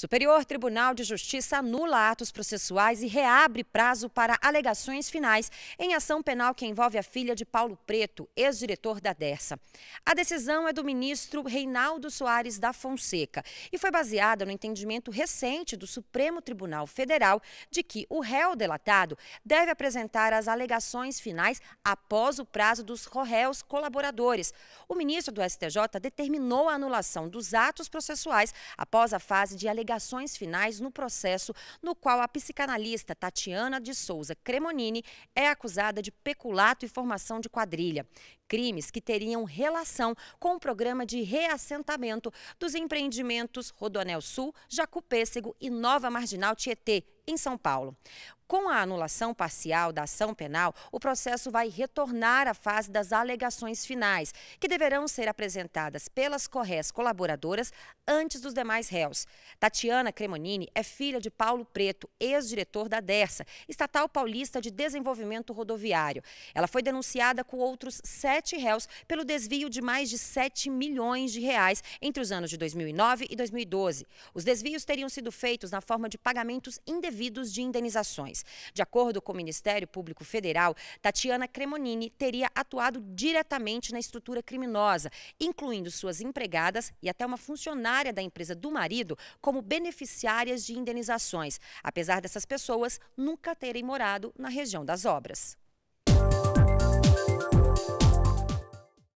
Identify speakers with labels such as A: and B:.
A: Superior Tribunal de Justiça anula atos processuais e reabre prazo para alegações finais em ação penal que envolve a filha de Paulo Preto, ex-diretor da Dersa. A decisão é do ministro Reinaldo Soares da Fonseca e foi baseada no entendimento recente do Supremo Tribunal Federal de que o réu delatado deve apresentar as alegações finais após o prazo dos réus colaboradores. O ministro do STJ determinou a anulação dos atos processuais após a fase de alegações alegações finais no processo no qual a psicanalista Tatiana de Souza Cremonini é acusada de peculato e formação de quadrilha crimes que teriam relação com o programa de reassentamento dos empreendimentos Rodonel Sul, Jacupêssego e Nova Marginal Tietê, em São Paulo. Com a anulação parcial da ação penal, o processo vai retornar à fase das alegações finais, que deverão ser apresentadas pelas corrés colaboradoras antes dos demais réus. Tatiana Cremonini é filha de Paulo Preto, ex-diretor da DERSA, estatal paulista de desenvolvimento rodoviário. Ela foi denunciada com outros sete sete réus pelo desvio de mais de 7 milhões de reais entre os anos de 2009 e 2012. Os desvios teriam sido feitos na forma de pagamentos indevidos de indenizações. De acordo com o Ministério Público Federal, Tatiana Cremonini teria atuado diretamente na estrutura criminosa, incluindo suas empregadas e até uma funcionária da empresa do marido como beneficiárias de indenizações, apesar dessas pessoas nunca terem morado na região das obras.